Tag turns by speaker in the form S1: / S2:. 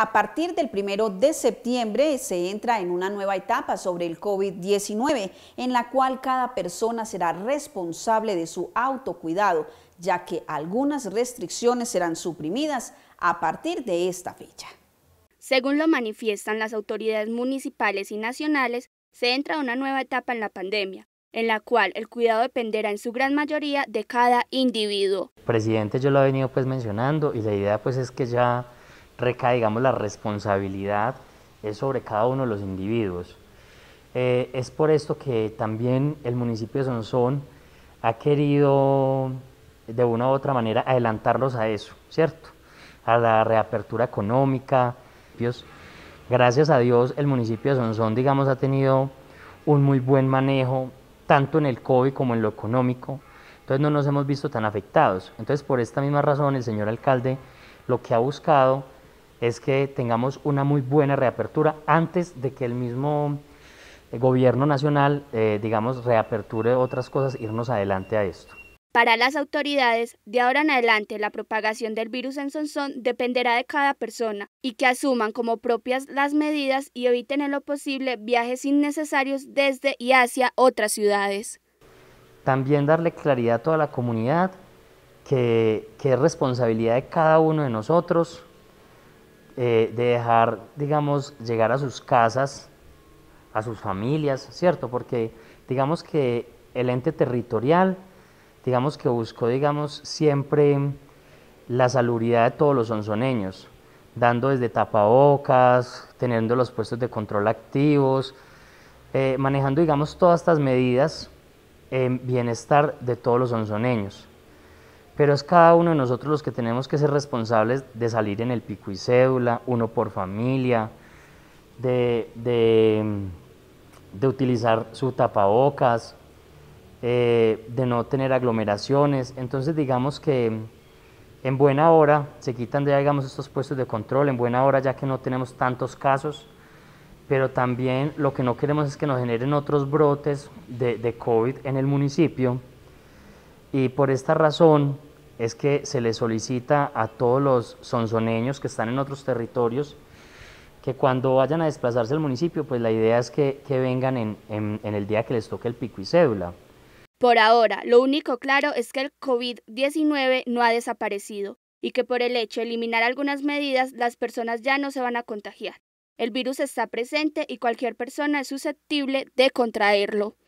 S1: A partir del primero de septiembre se entra en una nueva etapa sobre el COVID-19, en la cual cada persona será responsable de su autocuidado, ya que algunas restricciones serán suprimidas a partir de esta fecha. Según lo manifiestan las autoridades municipales y nacionales, se entra en una nueva etapa en la pandemia, en la cual el cuidado dependerá en su gran mayoría de cada individuo.
S2: Presidente, yo lo he venido pues mencionando y la idea pues es que ya recae, digamos, la responsabilidad es sobre cada uno de los individuos. Eh, es por esto que también el municipio de Sonsón ha querido de una u otra manera adelantarlos a eso, ¿cierto? A la reapertura económica. Gracias a Dios el municipio de Sonsón, digamos, ha tenido un muy buen manejo, tanto en el COVID como en lo económico. Entonces no nos hemos visto tan afectados. Entonces por esta misma razón el señor alcalde lo que ha buscado es que tengamos una muy buena reapertura antes de que el mismo eh, gobierno nacional, eh, digamos, reaperture otras cosas, irnos adelante a esto.
S1: Para las autoridades, de ahora en adelante la propagación del virus en Sonsón dependerá de cada persona y que asuman como propias las medidas y eviten en lo posible viajes innecesarios desde y hacia otras ciudades.
S2: También darle claridad a toda la comunidad que, que es responsabilidad de cada uno de nosotros eh, de dejar, digamos, llegar a sus casas, a sus familias, ¿cierto? Porque digamos que el ente territorial, digamos que buscó, digamos, siempre la salubridad de todos los sonzoneños, dando desde tapabocas, teniendo los puestos de control activos, eh, manejando, digamos, todas estas medidas en bienestar de todos los onzoneños pero es cada uno de nosotros los que tenemos que ser responsables de salir en el pico y cédula, uno por familia, de, utilizar su tapabocas, eh, de no tener aglomeraciones. Entonces digamos que en buena hora se quitan ya digamos estos puestos de control, en buena hora ya que no tenemos tantos casos, pero también lo que no queremos es que nos generen otros brotes de, de COVID en el municipio. Y por esta razón, es que se le solicita a todos los sonzoneños que están en otros territorios que cuando vayan a desplazarse al municipio, pues la idea es que, vengan en, en el día que les toque el pico y cédula.
S1: Por ahora, lo único claro es que el COVID-19 no ha desaparecido y que por el hecho de eliminar algunas medidas las personas ya no se van a contagiar. El virus está presente y cualquier persona es susceptible de contraerlo.